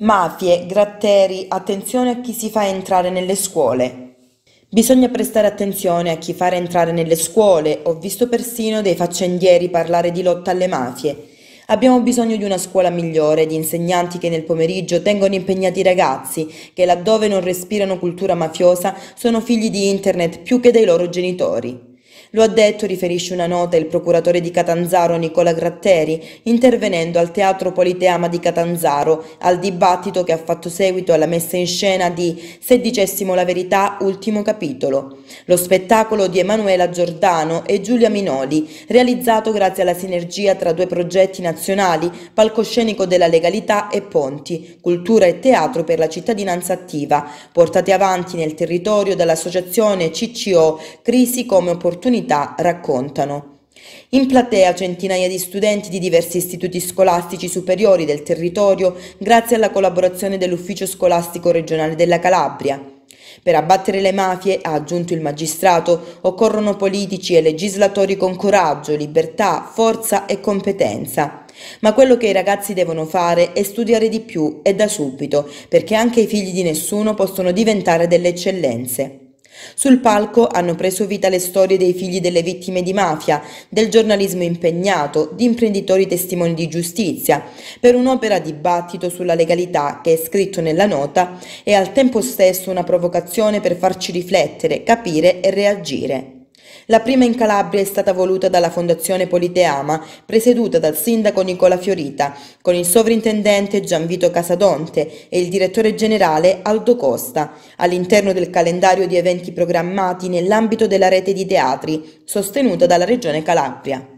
Mafie, gratteri, attenzione a chi si fa entrare nelle scuole. Bisogna prestare attenzione a chi fa entrare nelle scuole, ho visto persino dei faccendieri parlare di lotta alle mafie. Abbiamo bisogno di una scuola migliore, di insegnanti che nel pomeriggio tengono impegnati i ragazzi, che laddove non respirano cultura mafiosa sono figli di internet più che dei loro genitori. Lo ha detto, riferisce una nota, il procuratore di Catanzaro Nicola Gratteri, intervenendo al Teatro Politeama di Catanzaro, al dibattito che ha fatto seguito alla messa in scena di Se dicessimo la verità, ultimo capitolo. Lo spettacolo di Emanuela Giordano e Giulia Minoli, realizzato grazie alla sinergia tra due progetti nazionali, Palcoscenico della Legalità e Ponti, Cultura e Teatro per la Cittadinanza Attiva, portati avanti nel territorio dall'associazione CCO Crisi come opportunità comunità raccontano. In platea centinaia di studenti di diversi istituti scolastici superiori del territorio grazie alla collaborazione dell'Ufficio scolastico regionale della Calabria. Per abbattere le mafie, ha aggiunto il magistrato, occorrono politici e legislatori con coraggio, libertà, forza e competenza. Ma quello che i ragazzi devono fare è studiare di più e da subito, perché anche i figli di nessuno possono diventare delle eccellenze. Sul palco hanno preso vita le storie dei figli delle vittime di mafia, del giornalismo impegnato, di imprenditori testimoni di giustizia, per un'opera di dibattito sulla legalità che è scritto nella nota e al tempo stesso una provocazione per farci riflettere, capire e reagire. La prima in Calabria è stata voluta dalla Fondazione Politeama, presieduta dal sindaco Nicola Fiorita, con il sovrintendente Gianvito Casadonte e il direttore generale Aldo Costa, all'interno del calendario di eventi programmati nell'ambito della rete di teatri, sostenuta dalla Regione Calabria.